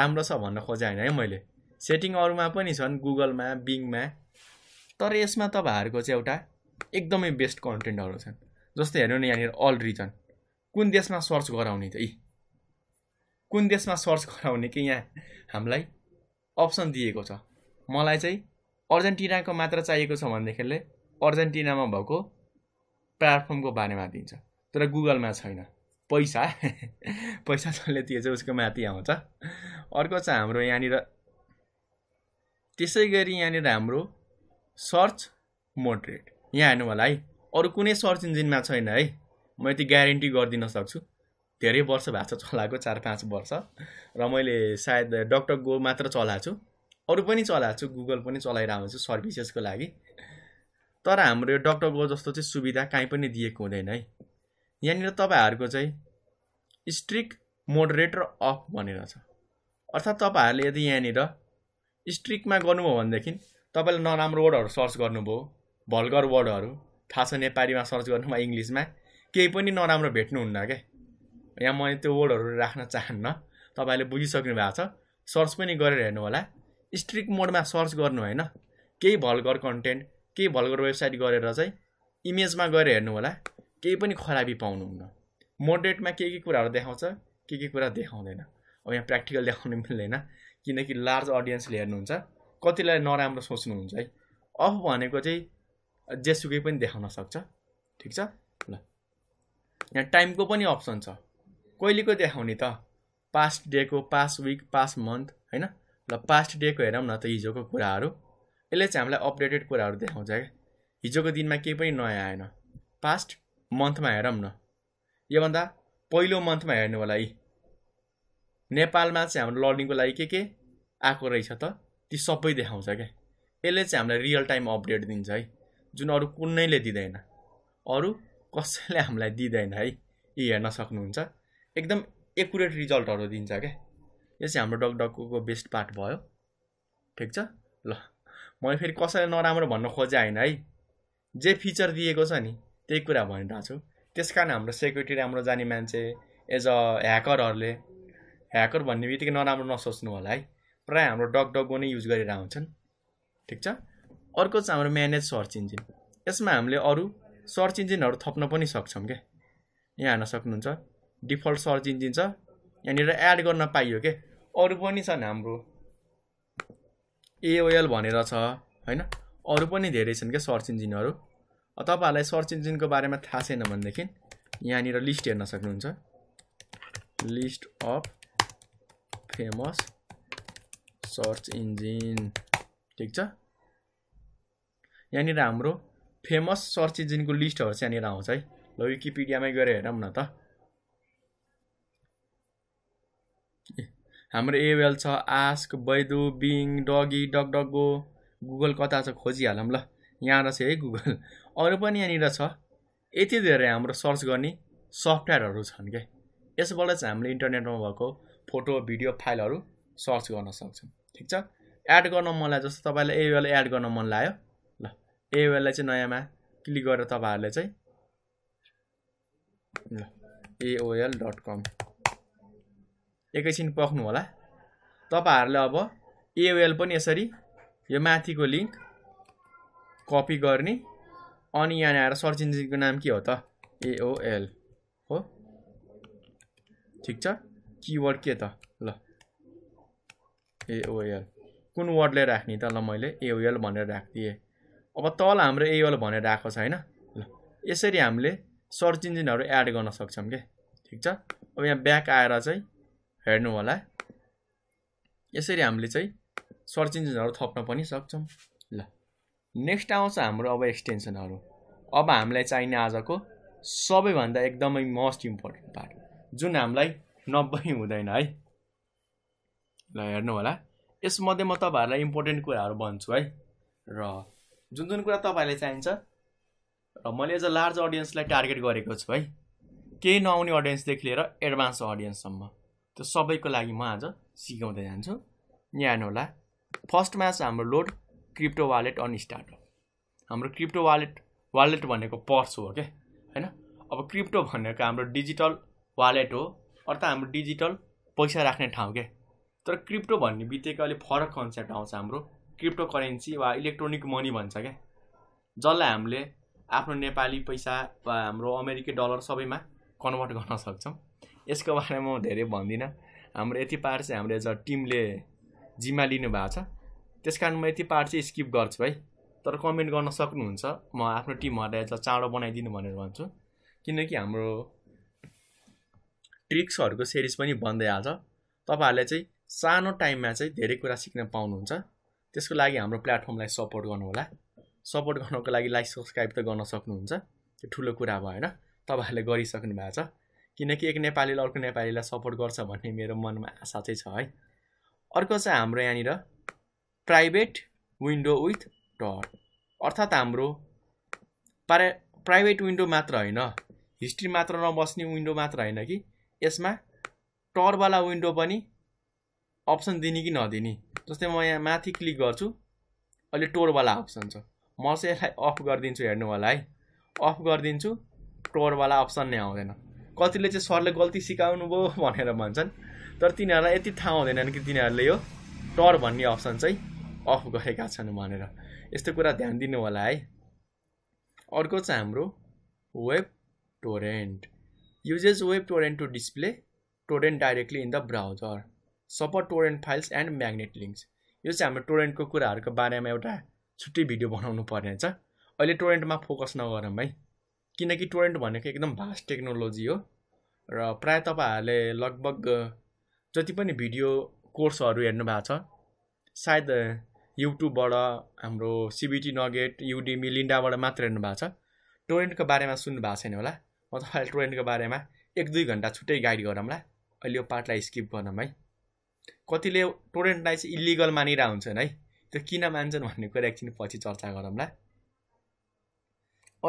राम्रो छ भन्न खोजेँ होइन है मैले सेटिङ अरूमा पनि छन् गुगलमा बिङमा तर यसमा तपाईँहरूको चाहिँ एउटा एकदमै बेस्ट कन्टेन्टहरू छन् जस्तै हेर्नु नि यहाँनिर अल रिजन कुन देशमा सर्च गराउने त यी कुन देशमा सर्च गराउने कि यहाँ हामीलाई अप्सन दिएको छ मलाई चाहिँ अर्जेन्टिनाको मात्र चाहिएको छ भनेदेखिलाई अर्जेन्टिनामा भएको प्लेटफर्मको बारेमा दिन्छ तर गुगलमा छैन पैसा पैसा जसले चाहिँ उसको माथि आउँछ अर्को छ हाम्रो यहाँनिर त्यसै गरी यहाँनिर हाम्रो सर्च मोड यहाँ हेर्नु होला है अरू कुनै सर्च इन्जिनमा छैन है म यति ग्यारेन्टी गरिदिन सक्छु धेरै वर्ष भएको छ चलाएको चार पाँच वर्ष र मैले सायद डक्टर गो मात्र चलाएको छु अरू पनि चलाएको छु गुगल पनि चलाइरहेको छु सर्भिसेसको लागि तर हाम्रो यो डक्टर गो जस्तो चाहिँ सुविधा कहीँ पनि दिएको हुँदैन है यहाँनिर तपाईँहरूको चाहिँ स्ट्रिक मोडरेटर अफ भनेर छ अर्थात् तपाईँहरूले यदि यहाँनिर स्ट्रिक्टमा गर्नुभयो भनेदेखि तपाईँले नराम्रो वर्डहरू सर्च गर्नुभयो भल्गर वर्डहरू थाहा छ नेपालीमा सर्च गर्नुमा इङ्ग्लिसमा केही पनि नराम्रो भेट्नुहुन्न क्या यहाँ मैले त्यो वर्डहरू राख्न चाहन्न तपाईँले बुझिसक्नु भएको छ सर्च पनि गरेर हेर्नु होला स्ट्रिक्ट मोडमा सर्च गर्नु होइन केही भल्गर कन्टेन्ट केही भल्गर वेबसाइट गरेर चाहिँ इमेजमा गएर हेर्नु होला केही पनि खराबी पाउनुहुन्न मोडरेटमा के के कुराहरू देखाउँछ के के कुरा देखाउँदैन अब यहाँ प्र्याक्टिकल देखाउनु मिल्दैन किनकि लार्ज अडियन्सले हेर्नुहुन्छ कतिलाई नराम्रो सोच्नुहुन्छ है अफ भनेको चाहिँ जेसुकै पनि देखाउन सक्छ ठिक छ ल यहाँ टाइमको पनि अप्सन छ कहिलेको देखाउने त पास्ट डेको पास्ट विक पास्ट मन्थ होइन ल पास्ट डेको हेरौँ न त हिजोको कुराहरू यसले चाहिँ हामीलाई अपडेटेड कुराहरू देखाउँछ क्या हिजोको दिनमा केही पनि नयाँ आएन पास्ट मन्थमा हेरौँ न योभन्दा पहिलो मन्थमा हेर्नु होला यी नेपालमा चाहिँ हाम्रो लर्निङको लागि के के आएको रहेछ त ती सबै देखाउँछ क्या यसले चाहिँ हामीलाई रियल टाइम अपडेट दिन्छ है जुन अरू कुनैले दिँदैन अरू कसैले हामीलाई दिँदैन है यी हेर्न सक्नुहुन्छ एकदम एकुरेट रिजल्टहरू दिन्छ क्या यो चाहिँ हाम्रो डकडकको बेस्ट पार्ट भयो ठिक छ ल मैले फेरि कसैलाई नराम्रो भन्न खोजे होइन है जे फिचर दिएको छ नि त्यही कुरा भनिरहेको छु त्यस कारण हाम्रो सेक्युरिटी राम्रो जाने मान्छे एज अ ह्याकरहरूले ह्याकर भन्ने बित्तिकै नराम्रो नसोच्नु होला है प्रायः हाम्रो डकडको नै युज गरेर आउँछन् ठिक छ अर्को चाहिँ हाम्रो म्यानेज सर्च इन्जिन यसमा हामीले अरू सर्च इन्जिनहरू थप्न पनि सक्छौँ क्या यहाँ हेर्न सक्नुहुन्छ डिफल्ट सर्च इन्जिन छ यहाँनिर एड गर्न पाइयो के अरू पनि छन् हाम्रो एओएल भनेर छ होइन अरू पनि धेरै छन् क्या सर्च इन्जिनहरू तपाईँहरूलाई सर्च इन्जिनको बारेमा थाहा छैन भनेदेखि यहाँनिर लिस्ट हेर्न सक्नुहुन्छ list of famous search engine ठिक छ यहाँनिर हाम्रो फेमस सर्च इन्जिनको लिस्टहरू चाहिँ यहाँनिर आउँछ है ल विकिपिडियामै गएर हेरौँ न त हाम्रो एवेल छ Ask Baidu Bing DuckDuckGo Google कता छ खोजिहालौँ ल यहाँ रहेछ है गुगल अरू पनि यहाँनिर छ यति धेरै हाम्रो सर्च गर्ने सफ्टवेयरहरू छन् क्या यसबाट चाहिँ हामीले इन्टरनेटमा भएको फोटो भिडियो फाइलहरू सर्च गर्न सक्छौँ ठिक छ एड गर्न मन लाग्यो जस्तो तपाईँलाई एवेल एड गर्न मन लाग्यो एओएललाई चाहिँ नयाँमा क्लिक गरेर तपाईँहरूले चाहिँ ल एओएल डट कम एकैछिन पक्नु होला तपाईँहरूले अब एओएल पनि यसरी यो माथिको लिङ्क कपी गर्ने अनि यहाँ आएर सर्च इन्जिनको नाम के हो त एओएल हो ठिक छ किवर्ड के त ल एओएल कुन वर्डले राख्ने त ल मैले एओएल भनेर राखिदिएँ अब तल हाम्रो एवल भनेर आएको छ होइन ल यसरी हामीले सर्च इन्जिनहरू एड गर्न सक्छौँ क्या ठिक छ अब यहाँ ब्याक आएर चाहिँ हेर्नु होला यसरी हामीले चाहिँ सर्च इन्जिनहरू थप्न पनि सक्छौँ ल नेक्स्ट आउँछ हाम्रो अब एक्सटेन्सनहरू अब हामीलाई चाहिने आजको सबैभन्दा एकदमै मोस्ट इम्पोर्टेन्ट पार्ट जुन हामीलाई नब्बे हुँदैन है ल हेर्नु होला यसमध्ये म तपाईँहरूलाई इम्पोर्टेन्ट कुराहरू भन्छु है र जुन जुन कुरा तपाईँलाई चाहिन्छ र मैले एज अ लार्ज अडियन्सलाई टार्गेट गरेको छु है केही नआउने अडियन्सदेखि लिएर एडभान्स अडियन्ससम्म त्यो सबैको लागि म आज सिकाउँदै जान्छु यहाँ होला फर्स्टमा छ हाम्रो load crypto wallet on start हाम्रो क्रिप्टो वालेट वालेट भनेको पर्स हो क्या होइन अब क्रिप्टो भनेको हाम्रो डिजिटल वालेट हो अर्थात् हाम्रो डिजिटल पैसा राख्ने ठाउँ के तर क्रिप्टो भन्ने बित्तिकै अलिक फरक कन्सेप्ट आउँछ हाम्रो क्रिप्टो करेन्सी वा इलेक्ट्रोनिक मनी भन्छ क्या जसलाई हामीले आफ्नो नेपाली पैसा वा हाम्रो अमेरिकी डलर सबैमा कन्भर्ट गर्न सक्छौँ यसको बारेमा म धेरै भन्दिनँ हाम्रो यति पार्ट चाहिँ हाम्रो एज अ टिमले जिम्मा लिनुभएको छ त्यस कारण म यति पार्ट चाहिँ स्किप गर्छु है तर कमेन्ट गर्न सक्नुहुन्छ म आफ्नो टिमहरूलाई यसलाई चाँडो बनाइदिनु भनेर भन्छु किनकि हाम्रो ट्रिक्सहरूको सिरिज पनि बन्दै हाल्छ तपाईँहरूले चाहिँ सानो टाइममा चाहिँ धेरै कुरा सिक्न पाउनुहुन्छ त्यसको लागि हाम्रो प्लेटफर्मलाई सपोर्ट गर्नुहोला सपोर्ट गर्नको लागि लाइक सब्सक्राइब त गर्न सक्नुहुन्छ त्यो ठुलो कुरा भएन तपाईँहरूले गरिसक्नु भएको छ किनकि एक नेपालीले अर्को नेपालीलाई सपोर्ट गर्छ भन्ने मेरो मनमा आशा चाहिँ छ है अर्को चाहिँ हाम्रो यहाँनिर प्राइभेट विन्डो विथ डर अर्थात् हाम्रो प्रा प्राइभेट विन्डो मात्र होइन हिस्ट्री मात्र नबस्ने विन्डो मात्र होइन कि यसमा टरवाला विन्डो पनि अप्सन दिने कि नदिने जस्तै म यहाँ माथि क्लिक गर्छु अहिले टोरवाला अप्सन छ म चाहिँ यसलाई अफ गरिदिन्छु हेर्नु होला है अफ गरिदिन्छु टोरवाला अप्सन नै आउँदैन कतिले चाहिँ सरले गल्ती सिकाउनु भयो भनेर भन्छन् तर तिनीहरूलाई यति थाहा हुँदैनन् कि तिनीहरूले यो टर भन्ने अप्सन चाहिँ अफ गरेका छन् भनेर यस्तो कुरा ध्यान दिनु होला है अर्को चाहिँ हाम्रो web torrent uses web torrent to display torrent directly in the browser support torrent files and magnet links यो चाहिँ हाम्रो टोरेन्टको कुराहरूको बारेमा एउटा छुट्टै भिडियो बनाउनु पर्ने छ अहिले टोरेन्टमा फोकस नगरौँ है किनकि टोरेन्ट भनेको एकदम भास्ट टेक्नोलोजी हो र प्रायः तपाईँहरूले लगभग जति पनि भिडियो कोर्सहरू हेर्नु भएको छ सायद युट्युबबाट हाम्रो सिबिटी नगेट युडिमी लिन्डाबाट e, मात्र हेर्नु भएको छ टोरेन्टको बारेमा सुन्नु भएको छैन होला म तपाईँहरूले टोरेन्टको बारेमा एक दुई घन्टा छुट्टै गाइड गरौँला अहिले यो पार्टलाई स्किप गरौँ है कतिले टोरेन्टलाई चाहिँ इलिगल मानिरह हुन्छन् है त्यो किन मान्छन् भन्ने कुरा एकछिन पछि चर्चा गरौँला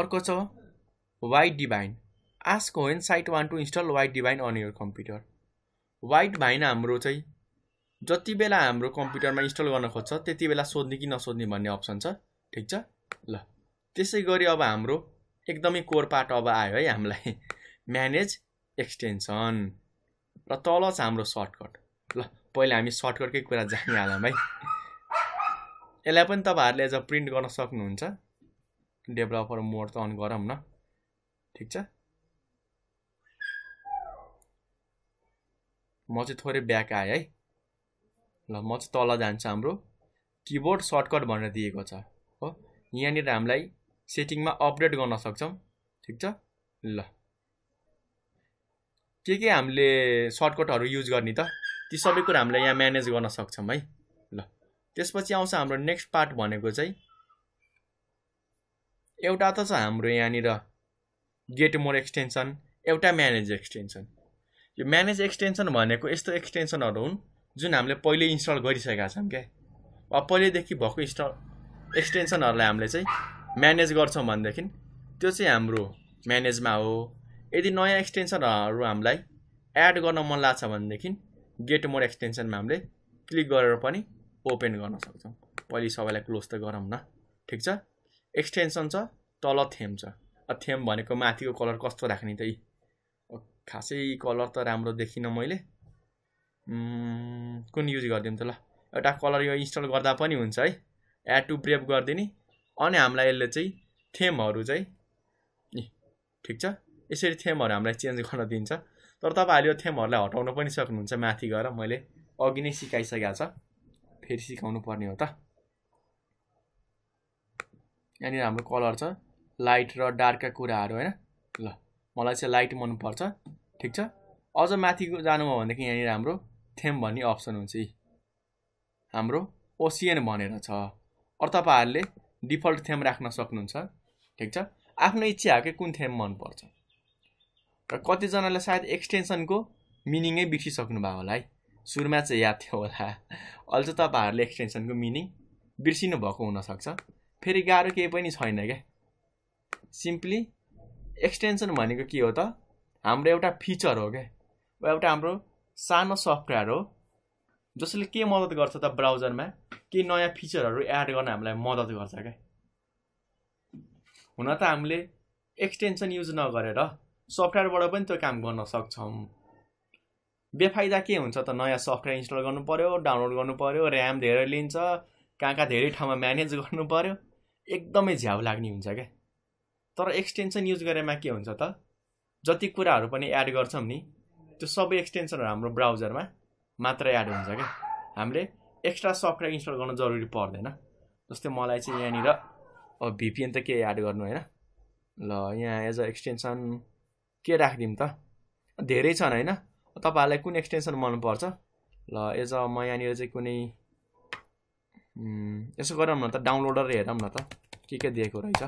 अर्को छ वाइट डिभाइन आस्क होइन site want to install Widevine on your computer Widevine हाम्रो चाहिँ जति बेला हाम्रो कम्प्युटरमा इन्स्टल गर्न खोज्छ त्यति बेला सोध्ने कि नसोध्ने भन्ने अप्सन छ ठिक छ ल त्यसै गरी अब हाम्रो एकदमै कोर पार्ट अब आयो है हामीलाई म्यानेज एक्सटेन्सन र तल छ हाम्रो सर्टकट ल पहिला हामी सर्टकटकै कुरा जानिहालौँ है यसलाई पनि तपाईँहरूले एज अ प्रिन्ट गर्न सक्नुहुन्छ डेभलपर मोड त अन गरौँ न ठिक छ म चाहिँ थोरै ब्याक आएँ है ल म चाहिँ तल जान्छु हाम्रो किबोर्ड सर्टकट भनेर दिएको छ हो यहाँनिर हामीलाई सेटिङमा अपडेट गर्न सक्छौँ ठिक छ ल के के हामीले सर्टकटहरू युज गर्ने त ती सबै कुरा हामीले यहाँ म्यानेज गर्न सक्छौँ है ल त्यसपछि आउँछ हाम्रो नेक्स्ट पार्ट भनेको चाहिँ एउटा त छ हाम्रो यहाँनिर गेट मोर एक्सटेन्सन एउटा म्यानेज एक्सटेन्सन यो म्यानेज एक्सटेन्सन भनेको यस्तो एक्सटेन्सनहरू हुन् जुन हामीले पहिले इन्स्टल गरिसकेका छौँ क्या वा पहिल्यैदेखि भएको इन्स्टल एक्सटेन्सनहरूलाई हामीले चाहिँ म्यानेज गर्छौँ भनेदेखि त्यो चाहिँ हाम्रो म्यानेजमा हो यदि नयाँ एक्सटेन्सनहरू हामीलाई एड गर्न मन लाग्छ भनेदेखि गेट मोड एक्सटेन्सनमा हामीले क्लिक गरेर पनि ओपन गर्न सक्छौँ पहिले सबैलाई क्लोज त गरौँ न ठिक छ एक्सटेन्सन छ तल थेम छ थेम भनेको माथिको कलर कस्तो राख्ने त खासै कलर त राम्रो देखिनँ मैले कुन युज गरिदिउँ त ल एउटा कलर यो इन्स्टल गर्दा पनि हुन्छ है एड टु ब्रेप गरिदिने अनि हामीलाई यसले चाहिँ थेमहरू चाहिँ ठिक छ यसरी थेमहरू हामीलाई चेन्ज गर्न दिन्छ तर तपाईँहरूले यो थेमहरूलाई हटाउन पनि सक्नुहुन्छ माथि गएर मैले अघि नै सिकाइसकेको छ फेरि सिकाउनु पर्ने हो त यहाँनिर हाम्रो कलर छ लाइट र डार्कका कुराहरू होइन ल मलाई चाहिँ लाइट मनपर्छ ठिक छ अझ माथि जानुभयो भनेदेखि यहाँनिर हाम्रो थेम भन्ने अप्सन हुन्छ यी हाम्रो ओसियन भनेर छ अरू तपाईँहरूले डिफल्ट थेम राख्न सक्नुहुन्छ ठिक छ आफ्नो इच्छा हो कि कुन थेम मनपर्छ र कतिजनालाई सायद एक्सटेन्सनको मिनिङै बिर्सिसक्नु भएको होला है सुरुमा चाहिँ याद थियो होला अहिले चाहिँ तपाईँहरूले एक्सटेन्सनको मिनिङ बिर्सिनु भएको हुनसक्छ फेरि गाह्रो केही पनि छैन क्या सिम्पली एक्सटेन्सन भनेको के हो त हाम्रो एउटा फिचर हो क्या एउटा हाम्रो सानो सफ्टवेयर हो जसले के मद्दत गर्छ त ब्राउजरमा केही नयाँ फिचरहरू एड गर्न हामीलाई मद्दत गर्छ क्या हुन त हामीले एक्सटेन्सन युज नगरेर सफ्टवेयरबाट पनि त्यो काम गर्न सक्छौँ बेफाइदा के हुन्छ त नयाँ सफ्टवेयर इन्स्टल गर्नु पऱ्यो डाउनलोड गर्नु पऱ्यो ऱ्याम धेरै लिन्छ कहाँ कहाँ धेरै ठाउँमा म्यानेज गर्नु पऱ्यो एकदमै झ्याउ लाग्ने हुन्छ क्या तर एक्सटेन्सन युज गरेमा के हुन्छ त जति कुराहरू पनि एड गर्छौँ नि त्यो सबै एक्सटेन्सनहरू हाम्रो ब्राउजरमा मात्र एड हुन्छ क्या हामीले एक्स्ट्रा सफ्टवेयर इन्स्टल गर्न जरुरी पर्दैन जस्तै मलाई चाहिँ यहाँनिर अब भिपिएन त के एड गर्नु होइन ल यहाँ एज अ एक्सटेन्सन के राखिदिउँ त धेरै छन् होइन तपाईँहरूलाई कुन एक्सटेन्सन मनपर्छ ल एज अ म यहाँनिर चाहिँ कुनै यसो गरौँ न त डाउनलोडर हेरौँ न त के के दिएको रहेछ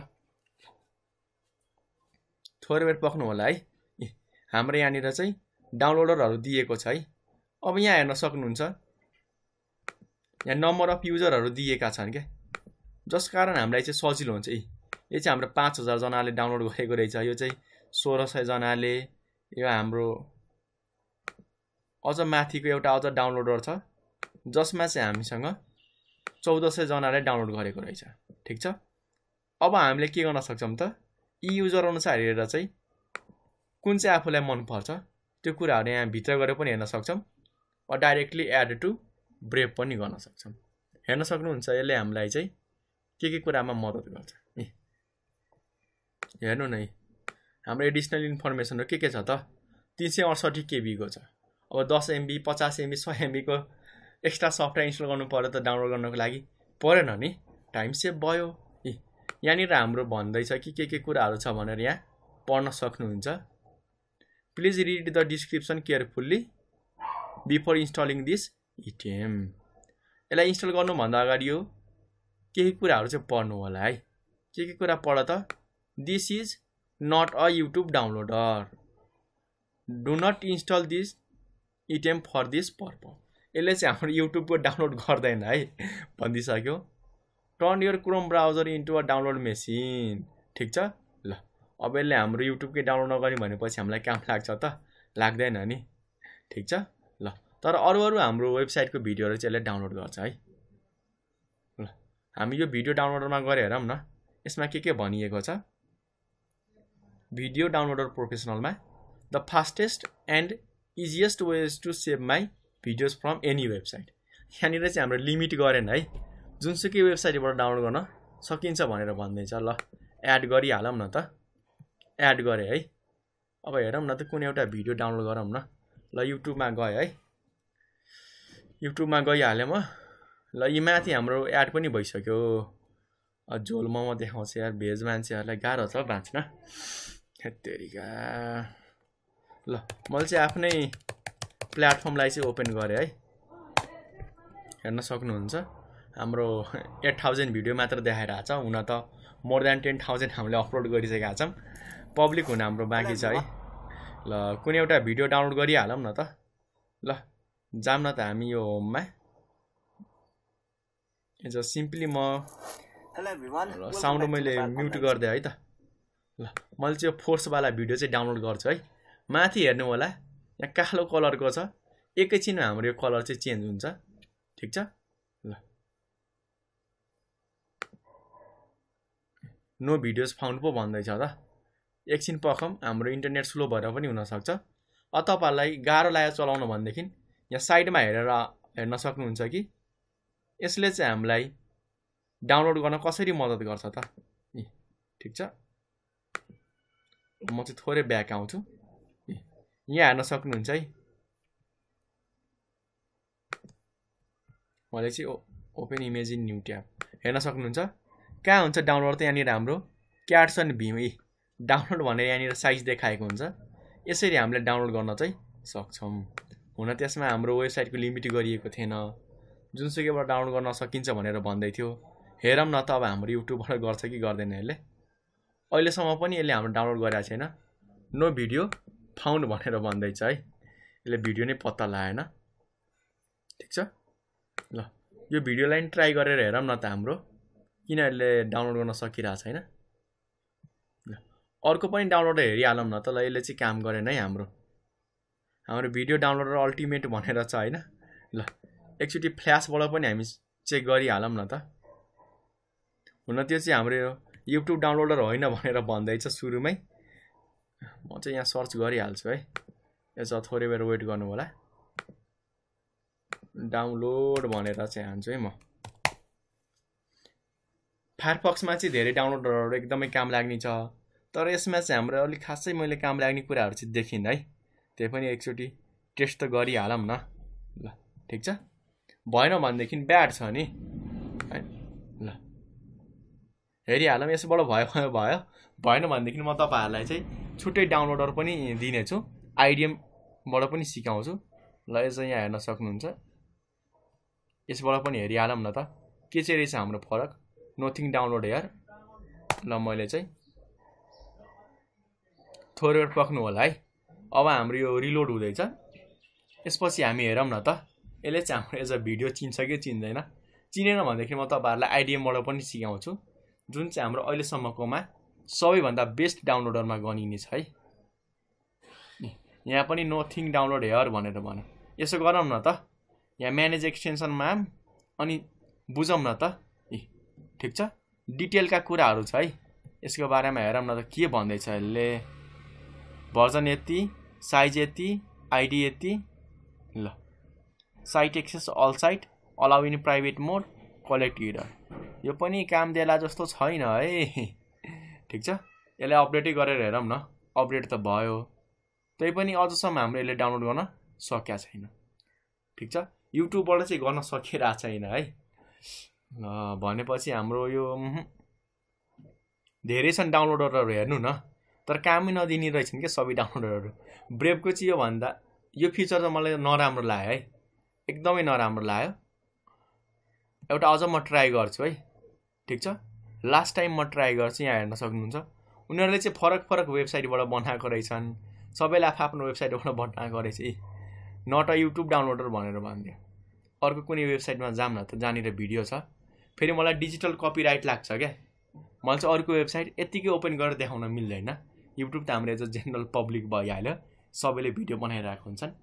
थोरै बेर पक्नु होला है हाम्रो यहाँनिर चाहिँ डाउनलोडरहरू दिएको छ है अब यहाँ हेर्न सक्नुहुन्छ यहाँ नम्बर अफ युजरहरू दिएका छन् क्या जस कारण हामीलाई चाहिँ सजिलो हुन्छ यी यो चाहिँ हाम्रो पाँच हजारजनाले डाउनलोड गरेको रहेछ यो चाहिँ सोह्र सयजनाले यो हाम्रो अझ माथिको एउटा अझ डाउनलोडर छ जसमा चाहिँ हामीसँग चौध सयजनाले डाउनलोड गरेको रहेछ ठिक छ अब हामीले के गर्न सक्छौँ त यी युजर अनुसार हेरेर चाहिँ कुन चाहिँ आफूलाई मनपर्छ त्यो कुराहरू यहाँ भित्र गएर पनि हेर्न सक्छौँ वा डाइरेक्टली एड टु ब्रेप पनि गर्न सक्छौँ हेर्न सक्नुहुन्छ यसले हामीलाई चाहिँ के के कुरामा मद्दत गर्छ हेर्नु नै हाम्रो एडिसनल इन्फर्मेसनहरू के के छ त तिन सय अडसठी केबीको छ अब दस एमबी पचास एमबी सय एमबीको एक्स्ट्रा सफ्टवेयर इन्स्टल गर्नु पऱ्यो त डाउनलोड गर्नको लागि परेन नि टाइम सेभ भयो ए यहाँनिर हाम्रो भन्दैछ कि के के कुराहरू छ भनेर यहाँ पढ्न सक्नुहुन्छ please read the description carefully before installing this item यसलाई इन्स्टल गर्नुभन्दा अगाडि यो केही कुराहरू चाहिँ पढ्नु होला है के के कुरा पढ त this is not a YouTube downloader. Do not install this item for this purpose. यसले चाहिँ हाम्रो युट्युबको डाउनलोड गर्दैन है भनिदिइसक्यो turn your Chrome browser into a download machine ठिक छ ल अब यसले हाम्रो युट्युबकै डाउनलोड नगर्यो भनेपछि हामीलाई काम लाग्छ त लाग्दैन नि ठिक छ ल तर अरू अरू हाम्रो वेबसाइटको भिडियोहरू चाहिँ यसले डाउनलोड गर्छ है ल हामी यो भिडियो डाउनलोडमा गएर हेरौँ न यसमा के के भनिएको छ भिडियो डाउनलोडर प्रोफेसनलमा the fastest and easiest ways to save my videos from any website यहाँनिर चाहिँ हाम्रो लिमिट गरेन है जुनसुकै वेबसाइटबाट डाउनलोड गर्न सकिन्छ भनेर भन्दैछ ल एड गरिहालौँ न त एड गरेँ है अब हेरौँ न त कुनै एउटा भिडियो डाउनलोड गरौँ न ल युट्युबमा गएँ है युट्युबमा गइहालेँ म ल यी माथि हाम्रो एड पनि भइसक्यो झोल मोमो देखाउँछ यार भेज मान्छेहरूलाई गाह्रो छ बाँच्न हेत्तेरिका ल मैले चाहिँ आफ्नै प्लेटफर्मलाई चाहिँ ओपन गरेँ है हेर्न सक्नुहुन्छ हाम्रो एट थाउजन्ड भिडियो मात्र देखाइरहेको छ हुन त मोर देन टेन थाउजन्ड हामीले अपलोड गरिसकेका छौँ पब्लिक हुन हाम्रो बाँकी छ है ल कुनै एउटा भिडियो डाउनलोड गरिहालौँ न त ल जाम न त हामी यो होममा एज सिम्पली म साउन्ड मैले म्युट गरिदिएँ है त ल मैले चाहिँ यो फोर्सवाला भिडियो चाहिँ डाउनलोड गर्छु है माथि हेर्नु होला यहाँ कालो कलरको छ एकैछिनमा हाम्रो यो कलर चाहिँ चेन्ज हुन्छ ठिक छ ल नो भिडियोज फाउन्ड पो भन्दैछ त एकछिन पखम हाम्रो इन्टरनेट स्लो भएर पनि हुनसक्छ अ तपाईँहरूलाई गाह्रो लागेर चलाउनु भनेदेखि यहाँ साइडमा हेरेर हेर्न सक्नुहुन्छ कि यसले चाहिँ हामीलाई डाउनलोड गर्न कसरी मद्दत गर्छ त ठिक छ म चाहिँ थोरै ब्याक आउँछु यहाँ हेर्न सक्नुहुन्छ है मैले चाहिँ open image in new tab हेर्न सक्नुहुन्छ कहाँ हुन्छ डाउनलोड त यहाँनिर हाम्रो क्याट्स अन भिम ए डाउनलोड भनेर यहाँनिर साइज देखाएको हुन्छ यसरी हामीले डाउनलोड गर्न चाहिँ सक्छौँ हुन त्यसमा हाम्रो वेबसाइटको लिमिट गरिएको थिएन जुनसुकैबाट डाउनलोड गर्न सकिन्छ भनेर भन्दै थियो हेरौँ न त अब हाम्रो युट्युबबाट गर्छ कि गर्दैन यसले अहिलेसम्म पनि यसले हाम्रो डाउनलोड गरेको छैन नो भिडियो फाउन्ड भनेर भन्दैछ है यसले भिडियो नै पत्ता लगाएन ठिक छ ल यो भिडियोलाई पनि ट्राई गरेर हेरौँ न त हाम्रो किन यसले डाउनलोड गर्न सकिरहेको छैन ल अर्को पनि डाउनलोड हेरिहालौँ न त ल यसले चाहिँ काम गरेन है हाम्रो हाम्रो भिडियो डाउनलोडर अल्टिमेट भनेर छ होइन ल एकचोटि फ्ल्यासबाट पनि हामी चेक गरिहालौँ न त हुन त्यो चाहिँ हाम्रो युट्युब डाउनलोडर होइन भनेर भन्दैछ सुरुमै म चाहिँ यहाँ सर्च गरिहाल्छु है यसो थोरै बेर वेट गर्नु होला डाउनलोड भनेर चाहिँ हान्छु है म फायरफक्समा चाहिँ धेरै डाउनलोडरहरू एकदमै काम लाग्ने छ तर यसमा चाहिँ हाम्रो अलिक खासै मैले काम लाग्ने कुराहरू चाहिँ देखिनँ है त्यही पनि एकचोटि टेस्ट त गरिहालौँ न ल ठिक छ भएन भनेदेखि ब्याड छ नि हेरिहालौँ यसबाट भयो भयो भएन भनेदेखि म तपाईँहरूलाई चाहिँ छुट्टै डाउनलोडर पनि दिनेछु आइडिएमबाट पनि सिकाउँछु ल यसो यहाँ हेर्न सक्नुहुन्छ यसबाट पनि हेरिहालौँ न त के चाहिँ रहेछ हाम्रो फरक नथिङ डाउनलोड हेयर ल मैले चाहिँ थोरै पक्नु होला है अब हाम्रो यो रिलोड हुँदैछ यसपछि हामी हेरौँ न त यसले चाहिँ हाम्रो एज अ भिडियो चिन्छ कि चिन्दैन चिनेन भनेदेखि म तपाईँहरूलाई आइडिएमबाट पनि सिकाउँछु जुन चाहिँ हाम्रो अहिलेसम्मकोमा सबैभन्दा बेस्ट डाउनलोडरमा गनिनेछ है यहाँ पनि नो थिङ डाउनलोड हेयर भनेर भन्यो यसो गरौँ न त यहाँ म्यानेज एक्सटेन्सनमा अनि बुझौँ न त ए ठिक छ डिटेलका कुराहरू छ है यसको बारेमा हेरौँ न त के भन्दैछ यसले भर्जन यति साइज यति आइडी यति ल site access all site allow in private mode collect इडर यो पनि काम देला जस्तो छैन है ठिक छ यसलाई अपडेटै गरेर हेरौँ न अपडेट त भयो तै पनि अझसम्म हाम्रो यसले डाउनलोड गर्न सकिया छैन ठिक छ युट्युबबाट चाहिँ गर्न सकिरहेको छैन है भनेपछि हाम्रो यो धेरै छन् डाउनलोडरहरू हेर्नु न तर कामै नदिने रहेछन् क्या सबै डाउनलोडरहरू ब्रेभको चाहिँ यो भन्दा यो फिचर त मलाई नराम्रो लाग्यो है एकदमै नराम्रो लाग्यो एउटा अझ म ट्राई गर्छु है ठिक छ लास्ट टाइम म ट्राई गर्छु यहाँ हेर्न सक्नुहुन्छ उनीहरूले चाहिँ फरक फरक वेबसाइटबाट बनाएको रहेछन् सबैले आफ्नो वेबसाइटबाट बनाएको रहेछ ए नट अ युट्युब डाउनलोडर भनेर भनिदियो अर्को कुनै वेबसाइटमा जाऊँ न त जहाँनिर भिडियो छ फेरि मलाई डिजिटल कपिराइट लाग्छ क्या मलाई चाहिँ अर्को वेबसाइट यत्तिकै ओपन गरेर देखाउन मिल्दैन युट्युब त हाम्रो एज अ जेनरल पब्लिक भइहाल्यो सबैले भिडियो बनाइरहेको हुन्छन्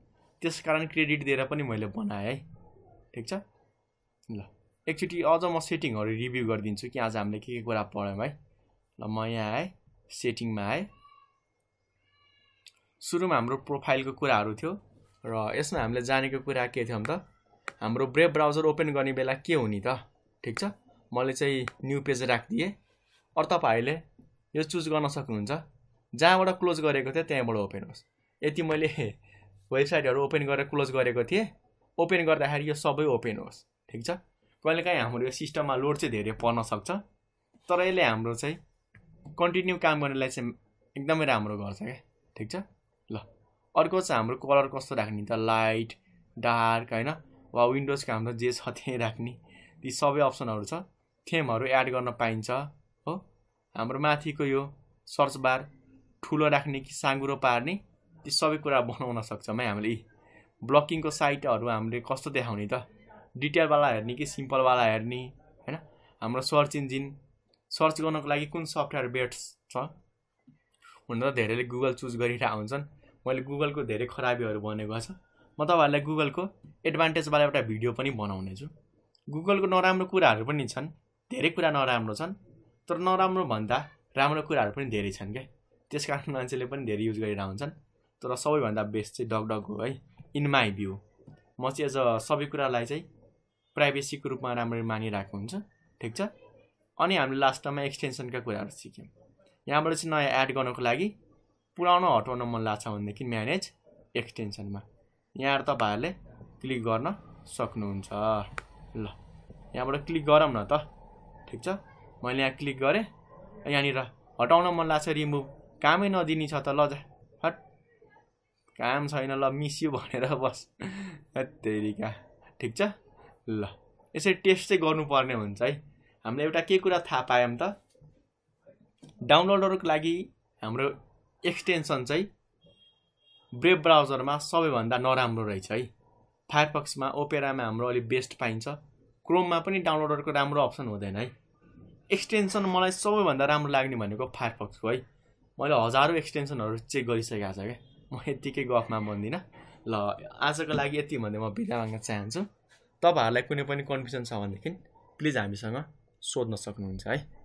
त्यस कारण क्रेडिट दिएर पनि मैले बनाएँ है ठिक छ ल एकचोटि अझ म सेटिङहरू रिभ्यू गरिदिन्छु कि आज हामीले के के कुरा पढ्यौँ है ल म यहाँ आएँ सेटिङमा आएँ सुरुमा हाम्रो प्रोफाइलको कुराहरू थियो र यसमा हामीले जानेको कुरा के थियो त हाम्रो ब्रेभ ब्राउजर ओपन गर्ने बेला के हुने त ठिक छ मैले चाहिँ न्यू पेज राखिदिएँ अरू तपाईँहरूले यो चुज गर्न सक्नुहुन्छ जहाँबाट क्लोज गरेको थियो त्यहाँबाट ओपन होस् यति मैले वेबसाइटहरू ओपन गरेर क्लोज गरेको थिएँ ओपन गर्दाखेरि यो सबै ओपन होस् ठिक छ कहिलेकाहीँ हाम्रो यो सिस्टममा लोड चाहिँ धेरै पर्न सक्छ तर यसले हाम्रो चाहिँ कन्टिन्यू काम गर्नेलाई चाहिँ एकदमै राम्रो गर्छ क्या ठिक छ ल अर्को चाहिँ हाम्रो कलर कस्तो राख्ने त लाइट डार्क होइन वा विन्डोजको हाम्रो जे छ त्यहीँ राख्ने ती सबै अप्सनहरू छ थेमहरू एड गर्न पाइन्छ हो हाम्रो माथिको यो सर्च बार ठुलो राख्ने कि साँगुरो पार्ने ती सबै कुरा बनाउन सक्छौँ है हामीले ब्लकिङको साइटहरू हामीले कस्तो देखाउने त डिटेलवाला हेर्ने कि सिम्पलवाला हेर्ने होइन हाम्रो सर्च इन्जिन सर्च गर्नको लागि कुन सफ्टवेयर बेस्ट छ हुन त धेरैले गुगल चुज गरिरहेको हुन्छन् मैले गुगलको धेरै खराबीहरू भनेको छ म तपाईँहरूलाई गुगलको एडभान्टेजवाला एउटा भिडियो पनि बनाउनेछु गुगलको नराम्रो कुराहरू पनि छन् धेरै कुरा नराम्रो छन् तर नराम्रो भन्दा राम्रो कुराहरू पनि धेरै छन् क्या त्यस कारण मान्छेले पनि धेरै युज गरेर हुन्छन् तर सबैभन्दा बेस्ट चाहिँ डगडग हो है इन माई भ्यू म चाहिँ एज अ सबै कुरालाई चाहिँ प्राइभेसीको रूपमा राम्ररी मानिरहेको हुन्छ ठिक छ अनि हामीले लास्टमा एक्सटेन्सनका कुराहरू सिक्यौँ यहाँबाट चाहिँ नयाँ एड गर्नको लागि पुरानो हटाउन मन लाग्छ भनेदेखि म्यानेज एक्सटेन्सनमा यहाँ तपाईँहरूले क्लिक गर्न सक्नुहुन्छ ल यहाँबाट क्लिक गरौँ न त ठिक छ मैले यहाँ क्लिक गरेँ यहाँनिर हटाउन मन लाग्छ रिमुभ कामै नदिने छ त ल जा हट काम छैन ल मिस्यो भनेर बस तेरिका ठिक छ ल यसरी टेस्ट चाहिँ गर्नुपर्ने हुन्छ है हामीले एउटा के कुरा थाहा पायौँ त डाउनलोडहरूको लागि हाम्रो एक्सटेन्सन चाहिँ ब्रेभ ब्राउजरमा सबैभन्दा नराम्रो रहेछ है फायरफक्समा ओपेरामा हाम्रो अलिक बेस्ट पाइन्छ क्रोममा पनि डाउनलोडरको राम्रो अप्सन हुँदैन है एक्सटेन्सन मलाई सबैभन्दा राम्रो लाग्ने भनेको फायरफक्सको है मैले हजारौँ एक्सटेन्सनहरू चेक गरिसकेको छ क्या म यत्तिकै गफमा भन्दिनँ ल आजको लागि यति भन्दै म बिदा माग्न चाहन्छु तपाईँहरूलाई कुनै पनि कन्फ्युजन छ भनेदेखि प्लिज हामीसँग सोध्न सक्नुहुन्छ है